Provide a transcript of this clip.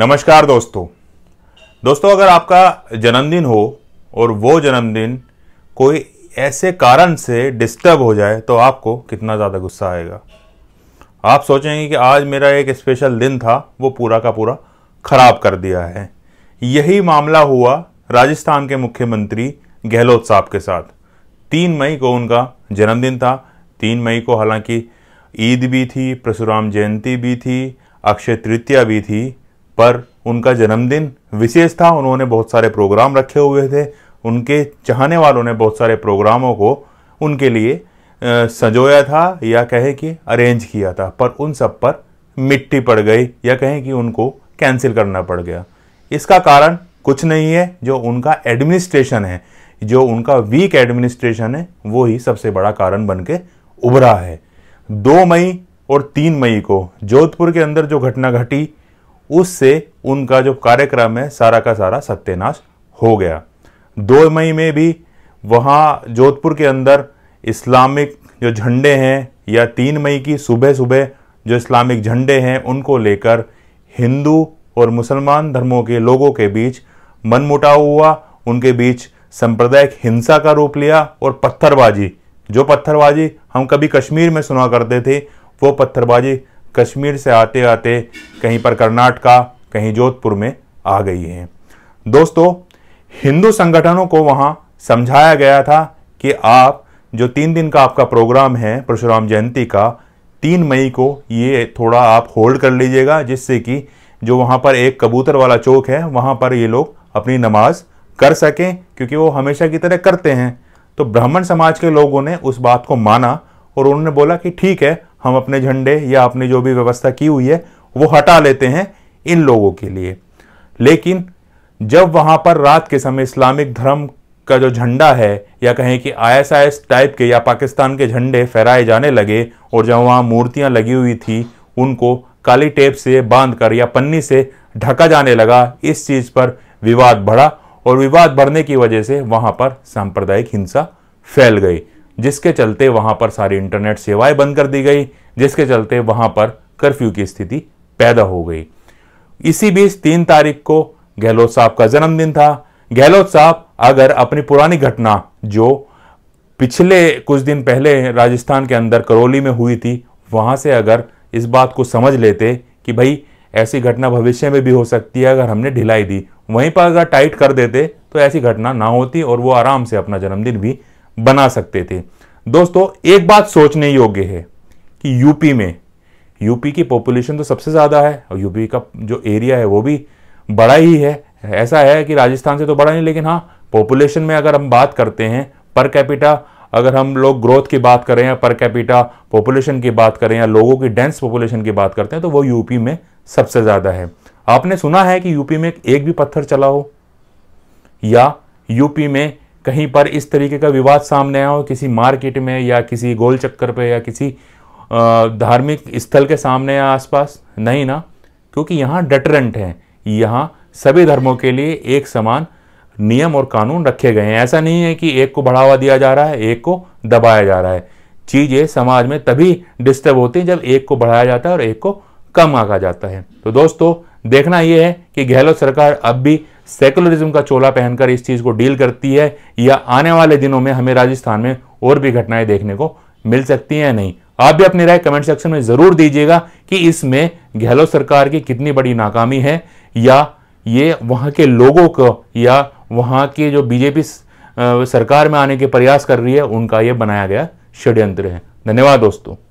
नमस्कार दोस्तों दोस्तों अगर आपका जन्मदिन हो और वो जन्मदिन कोई ऐसे कारण से डिस्टर्ब हो जाए तो आपको कितना ज़्यादा गुस्सा आएगा आप सोचेंगे कि आज मेरा एक स्पेशल दिन था वो पूरा का पूरा ख़राब कर दिया है यही मामला हुआ राजस्थान के मुख्यमंत्री गहलोत साहब के साथ तीन मई को उनका जन्मदिन था तीन मई को हालांकि ईद भी थी परशुराम जयंती भी थी अक्षय तृतीया भी थी पर उनका जन्मदिन विशेष था उन्होंने बहुत सारे प्रोग्राम रखे हुए थे उनके चाहने वालों ने बहुत सारे प्रोग्रामों को उनके लिए सजोया था या कहें कि अरेंज किया था पर उन सब पर मिट्टी पड़ गई या कहें कि उनको कैंसिल करना पड़ गया इसका कारण कुछ नहीं है जो उनका एडमिनिस्ट्रेशन है जो उनका वीक एडमिनिस्ट्रेशन है वो ही सबसे बड़ा कारण बन के उभरा है दो मई और तीन मई को जोधपुर के अंदर जो घटना घटी उससे उनका जो कार्यक्रम है सारा का सारा सत्यानाश हो गया दो मई में भी वहाँ जोधपुर के अंदर इस्लामिक जो झंडे हैं या तीन मई की सुबह सुबह जो इस्लामिक झंडे हैं उनको लेकर हिंदू और मुसलमान धर्मों के लोगों के बीच मनमुटाव हुआ उनके बीच सांप्रदायिक हिंसा का रूप लिया और पत्थरबाजी जो पत्थरबाजी हम कभी कश्मीर में सुना करते थे वो पत्थरबाजी कश्मीर से आते आते कहीं पर कर्नाटका कहीं जोधपुर में आ गई हैं दोस्तों हिंदू संगठनों को वहाँ समझाया गया था कि आप जो तीन दिन का आपका प्रोग्राम है परशुराम जयंती का तीन मई को ये थोड़ा आप होल्ड कर लीजिएगा जिससे कि जो वहाँ पर एक कबूतर वाला चौक है वहाँ पर ये लोग अपनी नमाज कर सकें क्योंकि वो हमेशा की तरह करते हैं तो ब्राह्मण समाज के लोगों ने उस बात को माना और उन्होंने बोला कि ठीक है हम अपने झंडे या अपनी जो भी व्यवस्था की हुई है वो हटा लेते हैं इन लोगों के लिए लेकिन जब वहाँ पर रात के समय इस्लामिक धर्म का जो झंडा है या कहें कि आईएसआईएस टाइप के या पाकिस्तान के झंडे फहराए जाने लगे और जब वहाँ मूर्तियाँ लगी हुई थी उनको काली टेप से बांध कर या पन्नी से ढका जाने लगा इस चीज़ पर विवाद बढ़ा और विवाद बढ़ने की वजह से वहाँ पर सांप्रदायिक हिंसा फैल गई जिसके चलते वहाँ पर सारी इंटरनेट सेवाएं बंद कर दी गई जिसके चलते वहाँ पर कर्फ्यू की स्थिति पैदा हो गई इसी बीच तीन तारीख को गहलोत साहब का जन्मदिन था गहलोत साहब अगर अपनी पुरानी घटना जो पिछले कुछ दिन पहले राजस्थान के अंदर करौली में हुई थी वहाँ से अगर इस बात को समझ लेते कि भाई ऐसी घटना भविष्य में भी हो सकती है अगर हमने ढिलाई दी वहीं पर अगर टाइट कर देते तो ऐसी घटना ना होती और वो आराम से अपना जन्मदिन भी बना सकते थे दोस्तों एक बात सोचने योग्य है कि यूपी में यूपी की पॉपुलेशन तो सबसे ज़्यादा है और यूपी का जो एरिया है वो भी बड़ा ही है ऐसा है कि राजस्थान से तो बड़ा नहीं लेकिन हाँ पॉपुलेशन में अगर हम बात करते हैं पर कैपिटा अगर हम लोग ग्रोथ की बात करें या पर कैपिटा पॉपुलेशन की बात करें या लोगों की डेंस पॉपुलेशन की बात करते हैं तो वो यूपी में सबसे ज़्यादा है आपने सुना है कि यूपी में एक भी पत्थर चला हो या यूपी में कहीं पर इस तरीके का विवाद सामने आया हो किसी मार्केट में या किसी गोल चक्कर पे या किसी धार्मिक स्थल के सामने या आसपास नहीं ना क्योंकि यहाँ डटरेंट है यहाँ सभी धर्मों के लिए एक समान नियम और कानून रखे गए हैं ऐसा नहीं है कि एक को बढ़ावा दिया जा रहा है एक को दबाया जा रहा है चीज़ें समाज में तभी डिस्टर्ब होती हैं जब एक को बढ़ाया जाता है और एक को कम आका जाता है तो दोस्तों देखना यह है कि गहलोत सरकार अब भी सेकुलरिज्म का चोला पहनकर इस चीज़ को डील करती है या आने वाले दिनों में हमें राजस्थान में और भी घटनाएं देखने को मिल सकती हैं या नहीं आप भी अपनी राय कमेंट सेक्शन में ज़रूर दीजिएगा कि इसमें गहलोत सरकार की कितनी बड़ी नाकामी है या ये वहां के लोगों को या वहां के जो बीजेपी सरकार में आने के प्रयास कर रही है उनका यह बनाया गया षड्यंत्र है धन्यवाद दोस्तों